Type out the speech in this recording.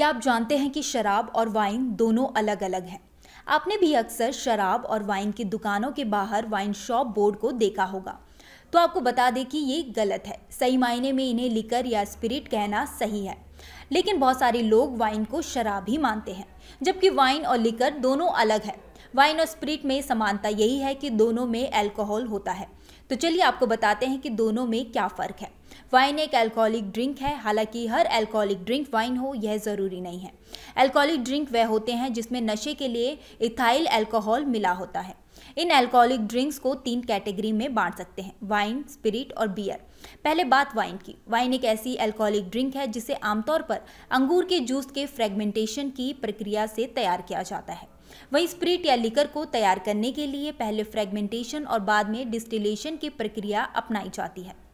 क्या आप जानते हैं कि शराब और वाइन दोनों अलग अलग हैं आपने भी अक्सर शराब और वाइन की दुकानों के बाहर वाइन शॉप बोर्ड को देखा होगा तो आपको बता दें कि ये गलत है सही मायने में इन्हें लिकर या स्पिरिट कहना सही है लेकिन बहुत सारे लोग वाइन को शराब ही मानते हैं जबकि वाइन और लिकर दोनों अलग है वाइन और स्पिरिट में समानता यही है कि दोनों में अल्कोहल होता है तो चलिए आपको बताते हैं कि दोनों में क्या फ़र्क है वाइन एक अल्कोहलिक ड्रिंक है हालांकि हर अल्कोहलिक ड्रिंक वाइन हो यह ज़रूरी नहीं है अल्कोहलिक ड्रिंक वह होते हैं जिसमें नशे के लिए इथाइल अल्कोहल मिला होता है इन अल्कोहलिक ड्रिंक्स को तीन कैटेगरी में बांट सकते हैं वाइन स्पिरिट और बियर पहले बात वाइन की वाइन एक ऐसी अल्कोहलिक ड्रिंक है जिसे आमतौर पर अंगूर के जूस के फ्रेगमेंटेशन की प्रक्रिया से तैयार किया जाता है वहीं स्प्रिट या लिकर को तैयार करने के लिए पहले फ्रेगमेंटेशन और बाद में डिस्टिलेशन की प्रक्रिया अपनाई जाती है